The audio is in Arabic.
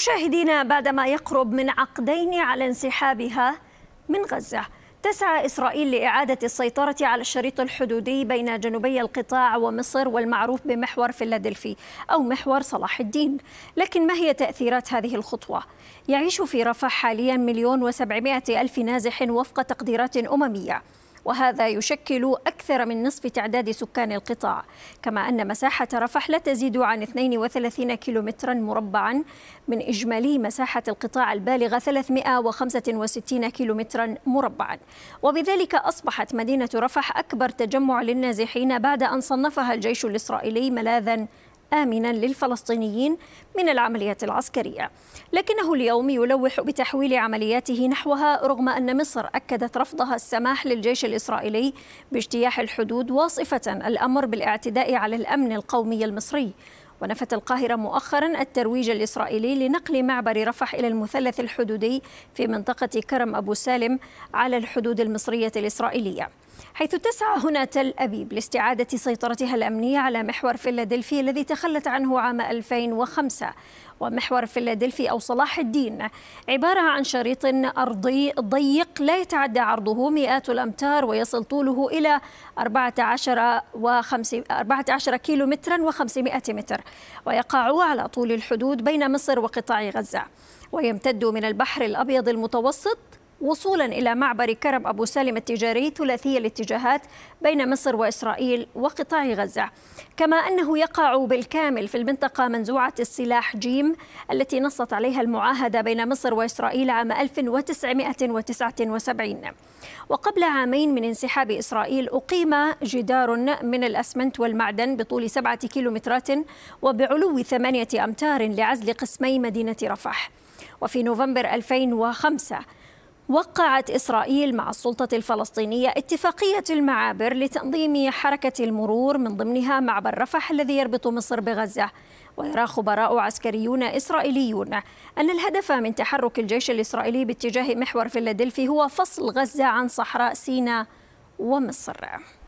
مشاهدينا بعدما يقرب من عقدين على انسحابها من غزة تسعى إسرائيل لإعادة السيطرة على الشريط الحدودي بين جنوبي القطاع ومصر والمعروف بمحور فيلادلفي أو محور صلاح الدين لكن ما هي تأثيرات هذه الخطوة؟ يعيش في رفح حاليا مليون وسبعمائة ألف نازح وفق تقديرات أممية وهذا يشكل أكثر من نصف تعداد سكان القطاع كما أن مساحة رفح لا تزيد عن 32 كيلومترا مربعا من إجمالي مساحة القطاع البالغة 365 كيلومترا مربعا وبذلك أصبحت مدينة رفح أكبر تجمع للنازحين بعد أن صنفها الجيش الإسرائيلي ملاذا آمنا للفلسطينيين من العمليات العسكرية لكنه اليوم يلوح بتحويل عملياته نحوها رغم أن مصر أكدت رفضها السماح للجيش الإسرائيلي باجتياح الحدود واصفة الأمر بالاعتداء على الأمن القومي المصري ونفت القاهرة مؤخرا الترويج الإسرائيلي لنقل معبر رفح إلى المثلث الحدودي في منطقة كرم أبو سالم على الحدود المصرية الإسرائيلية حيث تسعى هنا تل أبيب لاستعادة سيطرتها الأمنية على محور فيلادلفيا الذي تخلت عنه عام 2005 ومحور فيلادلفيا أو صلاح الدين عبارة عن شريط أرضي ضيق لا يتعدى عرضه مئات الأمتار ويصل طوله إلى 14 و 14 كيلو مترا و500 متر ويقع على طول الحدود بين مصر وقطاع غزة ويمتد من البحر الأبيض المتوسط وصولا إلى معبر كرم أبو سالم التجاري ثلاثي الاتجاهات بين مصر وإسرائيل وقطاع غزة كما أنه يقع بالكامل في المنطقة منزوعة السلاح جيم التي نصت عليها المعاهدة بين مصر وإسرائيل عام 1979 وقبل عامين من انسحاب إسرائيل أقيم جدار من الأسمنت والمعدن بطول سبعة كيلومترات وبعلو ثمانية أمتار لعزل قسمي مدينة رفح وفي نوفمبر 2005 وقعت إسرائيل مع السلطة الفلسطينية اتفاقية المعابر لتنظيم حركة المرور من ضمنها معبر رفح الذي يربط مصر بغزة ويرى خبراء عسكريون إسرائيليون أن الهدف من تحرك الجيش الإسرائيلي باتجاه محور فيلادلفي هو فصل غزة عن صحراء سيناء ومصر